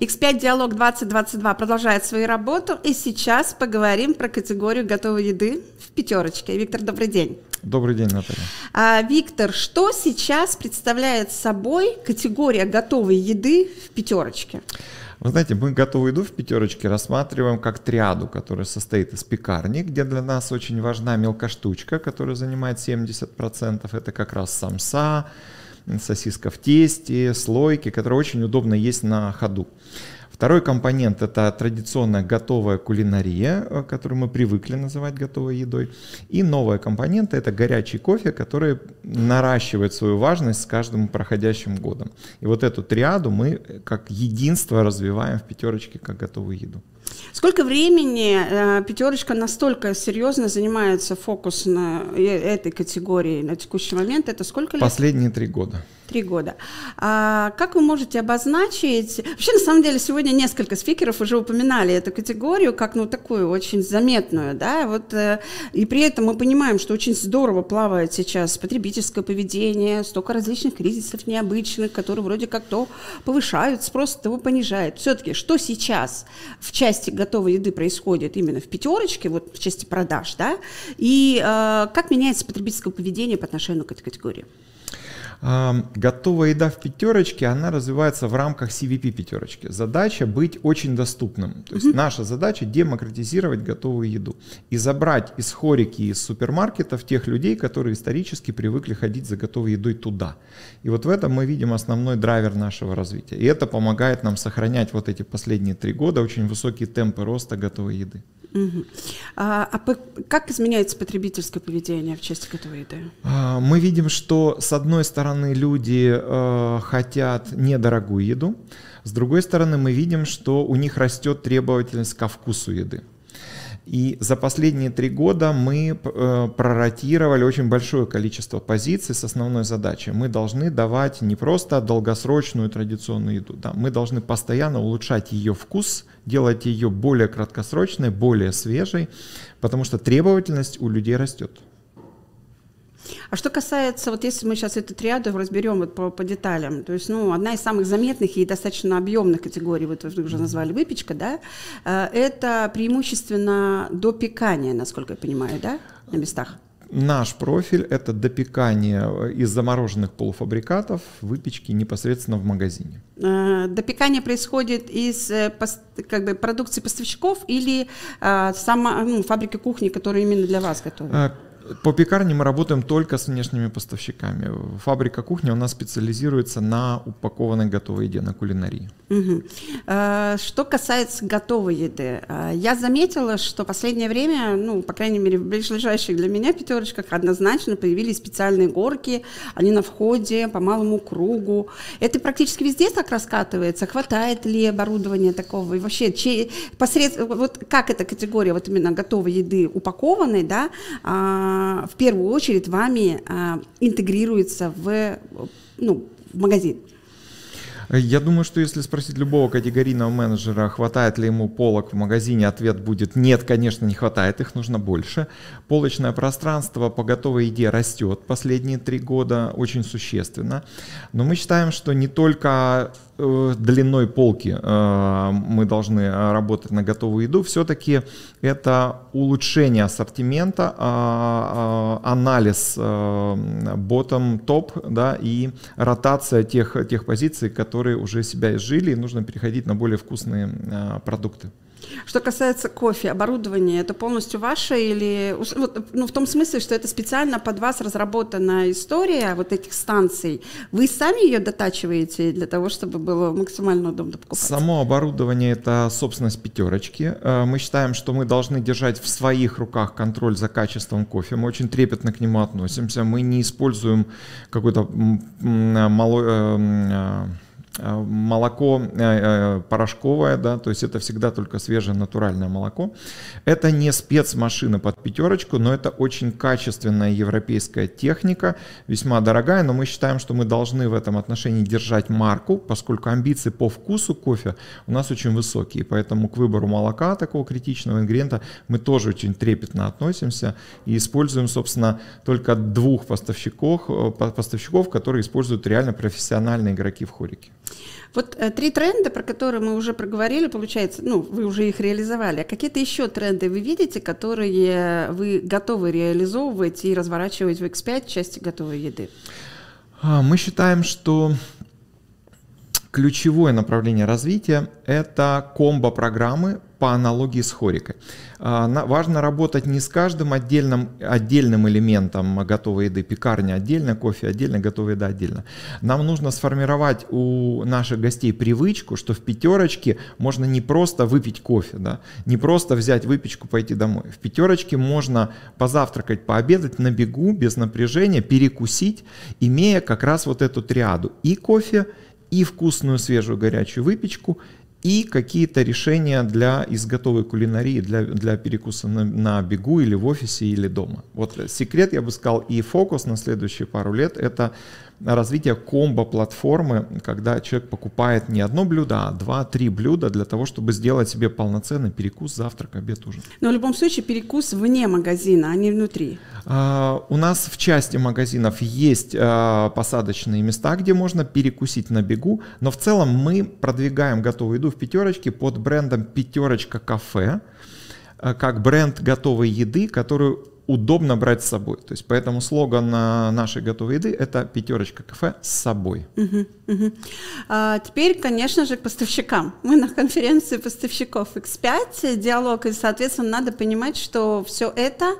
X5 Диалог 2022 продолжает свою работу, и сейчас поговорим про категорию готовой еды в пятерочке. Виктор, добрый день. Добрый день, Наталья. А, Виктор, что сейчас представляет собой категория готовой еды в пятерочке? Вы знаете, мы готовую еду в пятерочке рассматриваем как триаду, которая состоит из пекарни, где для нас очень важна мелкоштучка, которая занимает 70%. Это как раз самса, сосиска в тесте, слойки, которые очень удобно есть на ходу. Второй компонент – это традиционная готовая кулинария, э, которую мы привыкли называть готовой едой. И новая компонента – это горячий кофе, который наращивает свою важность с каждым проходящим годом. И вот эту триаду мы э, как единство развиваем в пятерочке как готовую еду. Сколько времени э, пятерочка настолько серьезно занимается фокус на э, этой категории на текущий момент? Это сколько лет? Последние три года. Три года. А как вы можете обозначить? Вообще, на самом деле, сегодня несколько спикеров уже упоминали эту категорию как ну такую очень заметную, да. Вот э, и при этом мы понимаем, что очень здорово плавает сейчас потребительское поведение, столько различных кризисов необычных, которые вроде как то повышают спрос, то понижают. Все-таки что сейчас в части части готовой еды происходит именно в пятерочке, вот в части продаж, да, и э, как меняется потребительское поведение по отношению к этой категории? Готовая еда в пятерочке, она развивается в рамках CVP пятерочки. Задача быть очень доступным. То есть наша задача демократизировать готовую еду и забрать из хорики, из супермаркетов тех людей, которые исторически привыкли ходить за готовой едой туда. И вот в этом мы видим основной драйвер нашего развития. И это помогает нам сохранять вот эти последние три года очень высокие темпы роста готовой еды. А, а как изменяется потребительское поведение в части готовой еды? А, мы видим, что с одной стороны люди э, хотят недорогую еду, с другой стороны мы видим, что у них растет требовательность ко вкусу еды. И за последние три года мы э, проротировали очень большое количество позиций с основной задачей. Мы должны давать не просто долгосрочную традиционную еду, да, мы должны постоянно улучшать ее вкус, делать ее более краткосрочной, более свежей, потому что требовательность у людей растет. А что касается, вот если мы сейчас эту триаду разберем вот по, по деталям, то есть, ну, одна из самых заметных и достаточно объемных категорий, вот вы уже назвали выпечка, да, э, это преимущественно допекание, насколько я понимаю, да, на местах? Наш профиль – это допекание э, из замороженных полуфабрикатов, выпечки непосредственно в магазине. Э, допекание происходит из как бы, продукции поставщиков или сама, ну, фабрики кухни, которые именно для вас готовят? По пекарне мы работаем только с внешними поставщиками. Фабрика кухни у нас специализируется на упакованной готовой еде, на кулинарии. Угу. Что касается готовой еды, а, я заметила, что последнее время, ну, по крайней мере, в ближайших для меня пятерочках однозначно появились специальные горки, они на входе по малому кругу. Это практически везде так раскатывается? Хватает ли оборудования такого? И вообще, чей, посред... вот как эта категория вот именно готовой еды упакованной, да, а, а, в первую очередь вами а, интегрируется в, ну, в магазин. Я думаю, что если спросить любого категорийного менеджера, хватает ли ему полок в магазине, ответ будет «нет, конечно, не хватает, их нужно больше». Полочное пространство по готовой еде растет последние три года очень существенно, но мы считаем, что не только Э, длиной полки э, мы должны э, работать на готовую еду, все-таки это улучшение ассортимента, а, а, анализ ботом топ да, и ротация тех, тех позиций, которые уже себя изжили, и нужно переходить на более вкусные продукты. Что касается кофе, оборудования, это полностью ваше или... Ну, в том смысле, что это специально под вас разработанная история вот этих станций. Вы сами ее дотачиваете для того, чтобы было максимально удобно покупать? Само оборудование — это собственность пятерочки. Э, мы считаем, что мы должны держать в своих руках контроль за качеством кофе. Мы очень трепетно к нему относимся. Мы не используем какой-то малой э, э, Э, молоко э, э, порошковое, да, то есть это всегда только свежее натуральное молоко. Это не спецмашина под пятерочку, но это очень качественная европейская техника, весьма дорогая, но мы считаем, что мы должны в этом отношении держать марку, поскольку амбиции по вкусу кофе у нас очень высокие, поэтому к выбору молока такого критичного ингредиента мы тоже очень трепетно относимся и используем, собственно, только двух поставщиков, поставщиков которые используют реально профессиональные игроки в хорике. Вот э, три тренда, про которые мы уже проговорили, получается, ну, вы уже их реализовали. А какие-то еще тренды вы видите, которые вы готовы реализовывать и разворачивать в X5 части готовой еды? А, мы считаем, что ключевое направление развития – это комбо-программы по аналогии с хорикой. А, важно работать не с каждым отдельным, отдельным элементом готовой еды. Пекарня отдельно, кофе отдельно, готовая еда отдельно. Нам нужно сформировать у наших гостей привычку, что в пятерочке можно не просто выпить кофе, да, не просто взять выпечку, пойти домой. В пятерочке можно позавтракать, пообедать на бегу, без напряжения, перекусить, имея как раз вот эту триаду. И кофе, и вкусную свежую горячую выпечку – и какие-то решения для изготовой кулинарии, для, для перекуса на, на бегу или в офисе, или дома. Вот секрет, я бы сказал, и фокус на следующие пару лет — это развитие комбо-платформы, когда человек покупает не одно блюдо, а два-три блюда для того, чтобы сделать себе полноценный перекус, завтрак, обед, ужин. Но в любом случае перекус вне магазина, а не внутри. А, у нас в части магазинов есть а, посадочные места, где можно перекусить на бегу, но в целом мы продвигаем готовую еду в пятерочке под брендом «Пятерочка кафе», э, как бренд готовой еды, которую удобно брать с собой. То есть поэтому слоган э, нашей готовой еды это пятерочка кафе с собой. Угу, угу. А теперь, конечно же, к поставщикам. Мы на конференции поставщиков X5 диалог, и, соответственно, надо понимать, что все это,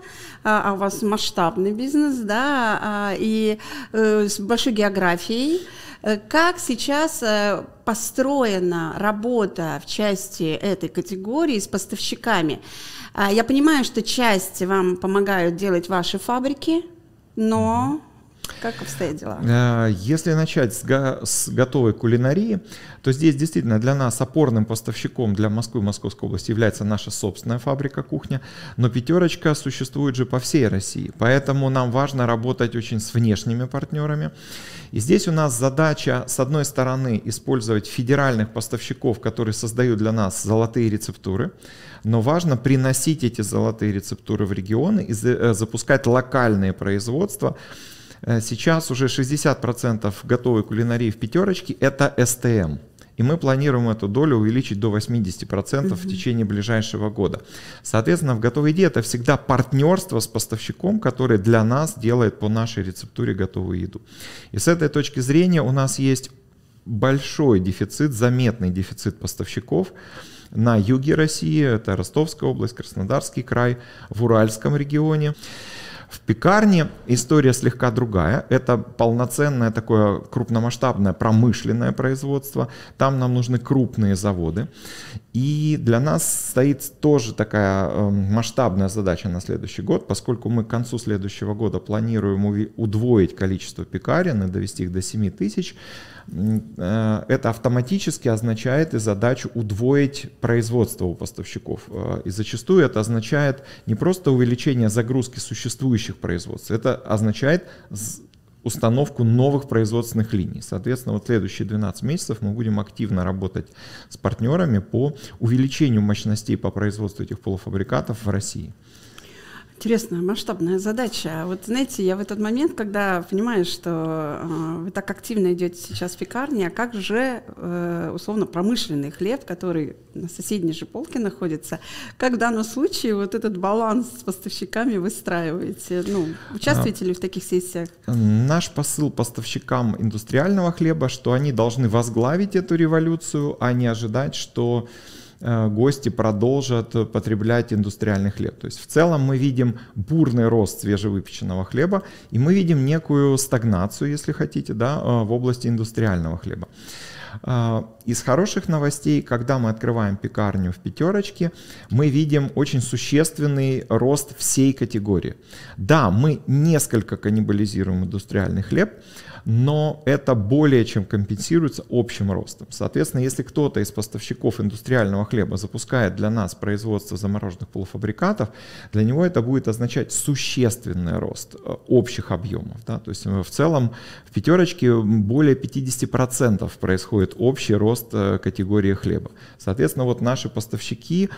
а, а у вас масштабный бизнес, да, а, и э, с большой географией Э, как сейчас э, построена работа в части этой категории с поставщиками? А, я понимаю, что часть вам помогают делать ваши фабрики, но как обстоят дела? Э, если начать с, го- с готовой кулинарии, то здесь действительно для нас опорным поставщиком для Москвы и Московской области является наша собственная фабрика кухня, но пятерочка существует же по всей России, поэтому нам важно работать очень с внешними партнерами. И здесь у нас задача, с одной стороны, использовать федеральных поставщиков, которые создают для нас золотые рецептуры, но важно приносить эти золотые рецептуры в регионы и э, запускать локальные производства, Э, сейчас уже 60% готовой кулинарии в пятерочке – это СТМ. Эм. И мы планируем эту долю увеличить до 80% угу. в течение ближайшего года. Соответственно, в готовой еде это всегда партнерство с поставщиком, который для нас делает по нашей рецептуре готовую еду. И с этой точки зрения у нас есть большой дефицит, заметный дефицит поставщиков на юге России, это Ростовская область, Краснодарский край, в Уральском регионе. В пекарне история слегка другая. Это полноценное такое крупномасштабное промышленное производство. Там нам нужны крупные заводы. И для нас стоит тоже такая эм, масштабная задача на следующий год, поскольку мы к концу следующего года планируем удвоить количество пекарен и довести их до 7 тысяч. Э, это автоматически означает и задачу удвоить производство у поставщиков. Э, и зачастую это означает не просто увеличение загрузки существующих производств, это означает установку новых производственных линий. Соответственно, вот следующие 12 месяцев мы будем активно работать с партнерами по увеличению мощностей по производству этих полуфабрикатов в России. Интересная, масштабная задача. Вот знаете, я в этот момент, когда понимаю, что э, вы так активно идете сейчас в пекарне, а как же э, условно промышленный хлеб, который на соседней же полке находится, как в данном случае вот этот баланс с поставщиками выстраиваете? Ну, участвуете а, ли в таких сессиях? Наш посыл поставщикам индустриального хлеба, что они должны возглавить эту революцию, а не ожидать, что... Что Э, гости продолжат потреблять индустриальный хлеб. То есть в целом мы видим бурный рост свежевыпеченного хлеба, и мы видим некую стагнацию, если хотите, да, э, в области индустриального хлеба. Э, из хороших новостей, когда мы открываем пекарню в пятерочке, мы видим очень существенный рост всей категории. Да, мы несколько каннибализируем индустриальный хлеб, но это более чем компенсируется общим ростом. Соответственно, если кто-то из поставщиков индустриального хлеба запускает для нас производство замороженных полуфабрикатов, для него это будет означать существенный рост э, общих объемов. Да? То есть э, в целом в пятерочке более 50% происходит общий рост э, категории хлеба. Соответственно, вот наши поставщики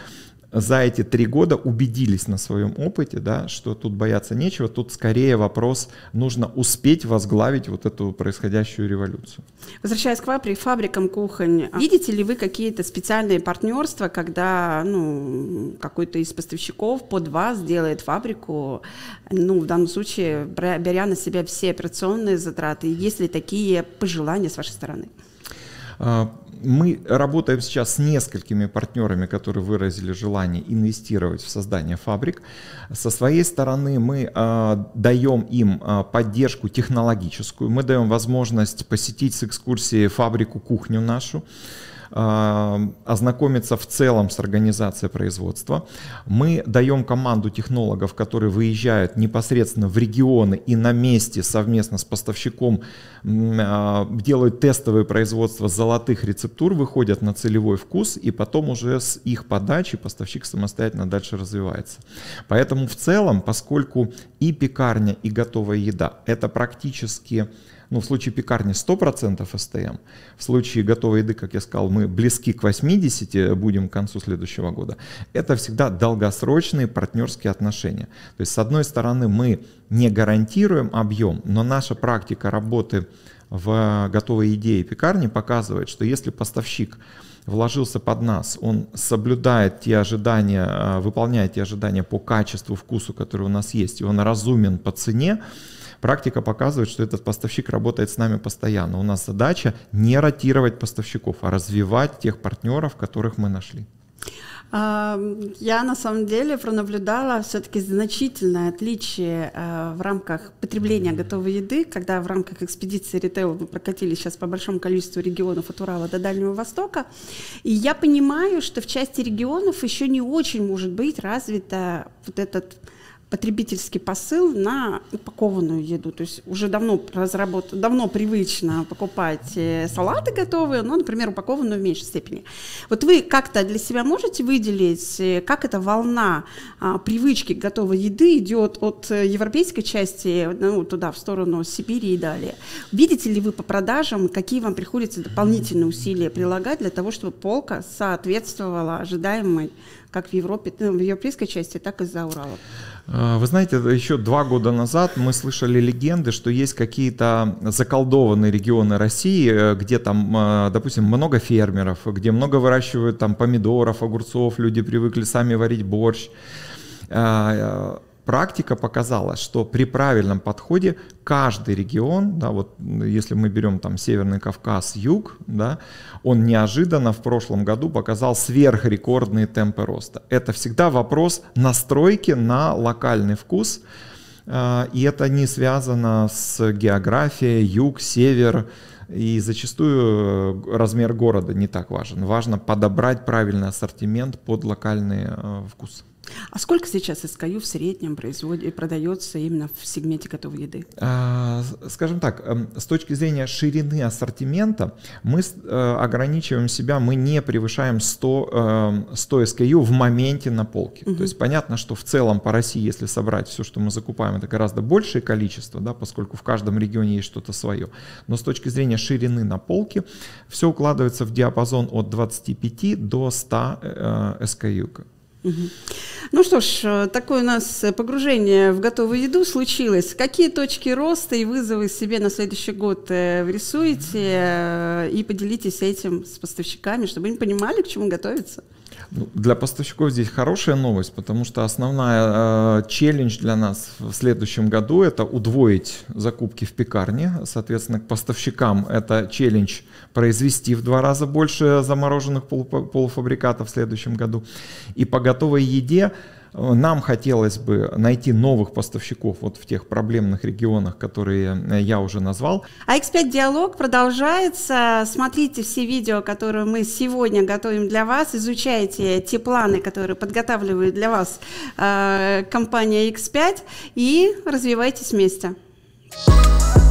за эти три года убедились на своем опыте, да, что тут бояться нечего, тут скорее вопрос, нужно успеть возглавить вот эту происходящую революцию. Возвращаясь к вапри, фабрикам кухонь, а видите ли вы какие-то специальные партнерства, когда ну, какой-то из поставщиков под вас делает фабрику, ну, в данном случае беря на себя все операционные затраты, есть ли такие пожелания с вашей стороны? А, мы работаем сейчас с несколькими партнерами, которые выразили желание инвестировать в создание фабрик. Со своей стороны мы а, даем им а, поддержку технологическую, мы даем возможность посетить с экскурсией фабрику-кухню нашу. Эм, ознакомиться в целом с организацией производства. Мы даем команду технологов, которые выезжают непосредственно в регионы и на месте совместно с поставщиком э, делают тестовые производства золотых рецептур, выходят на целевой вкус, и потом уже с их подачи поставщик самостоятельно дальше развивается. Поэтому в целом, поскольку и пекарня, и готовая еда — это практически ну, в случае пекарни 100% СТМ. В случае готовой еды, как я сказал, мы близки к 80 э, будем к концу следующего года. Это всегда долгосрочные партнерские отношения. То есть, с одной стороны, мы не гарантируем объем, но наша практика работы в готовой еде и пекарни показывает, что если поставщик вложился под нас, он соблюдает те ожидания, э, выполняет те ожидания по качеству, вкусу, которые у нас есть, и он разумен по цене, Практика показывает, что этот поставщик работает с нами постоянно. У нас задача не ротировать поставщиков, а развивать тех партнеров, которых мы нашли. Я на самом деле пронаблюдала все-таки значительное отличие э, в рамках потребления готовой еды, когда в рамках экспедиции ритейла мы прокатились сейчас по большому количеству регионов от Урала до Дальнего Востока. И я понимаю, что в части регионов еще не очень может быть развита вот этот потребительский посыл на упакованную еду. То есть уже давно разработано, давно привычно покупать э, салаты готовые, но, например, упакованную в меньшей степени. Вот вы как-то для себя можете выделить, э, как эта волна а, привычки готовой еды идет от э, европейской части ну, туда, в сторону Сибири и далее? Видите ли вы по продажам, какие вам приходится дополнительные усилия прилагать для того, чтобы полка соответствовала ожидаемой как в Европе, ну, в европейской части, так и за Уралом? Э, вы знаете, еще два года назад мы слышали легенды, что есть какие-то заколдованные регионы России, э, где там, э, допустим, много фермеров, где много выращивают там помидоров, огурцов, люди привыкли сами варить борщ практика показала, что при правильном подходе каждый регион, да, вот если мы берем там Северный Кавказ, Юг, да, он неожиданно в прошлом году показал сверхрекордные темпы роста. Это всегда вопрос настройки на локальный вкус, э, и это не связано с географией, юг, север, и зачастую э, размер города не так важен. Важно подобрать правильный ассортимент под локальный э, вкус. А сколько сейчас SKU в среднем производит, э, продается именно в сегменте готовой еды? А, скажем так, эм, с точки зрения ширины ассортимента, мы э, ограничиваем себя, мы не превышаем 100, 100 SKU в моменте на полке. Угу. То есть понятно, что в целом по России, если собрать все, что мы закупаем, это гораздо большее количество, да, поскольку в каждом регионе есть что-то свое. Но с точки зрения ширины на полке, все укладывается в диапазон от 25 до 100 SKU э, ну что ж, э, такое у нас погружение в готовую еду случилось. Какие точки роста и вызовы себе на следующий год вы э, рисуете? Э, и поделитесь этим с поставщиками, чтобы они понимали, к чему готовиться. Ну, для поставщиков здесь хорошая новость, потому что основная э, челлендж для нас в следующем году это удвоить закупки в пекарне. Соответственно, к поставщикам это челлендж произвести в два раза больше замороженных полуфабрикатов в следующем году. И по готовой еде нам хотелось бы найти новых поставщиков вот в тех проблемных регионах, которые э, я уже назвал. А X5 Диалог продолжается. Смотрите все видео, которые мы сегодня готовим для вас. Изучайте те планы, которые подготавливает для вас э, компания X5 и развивайтесь вместе. Thank you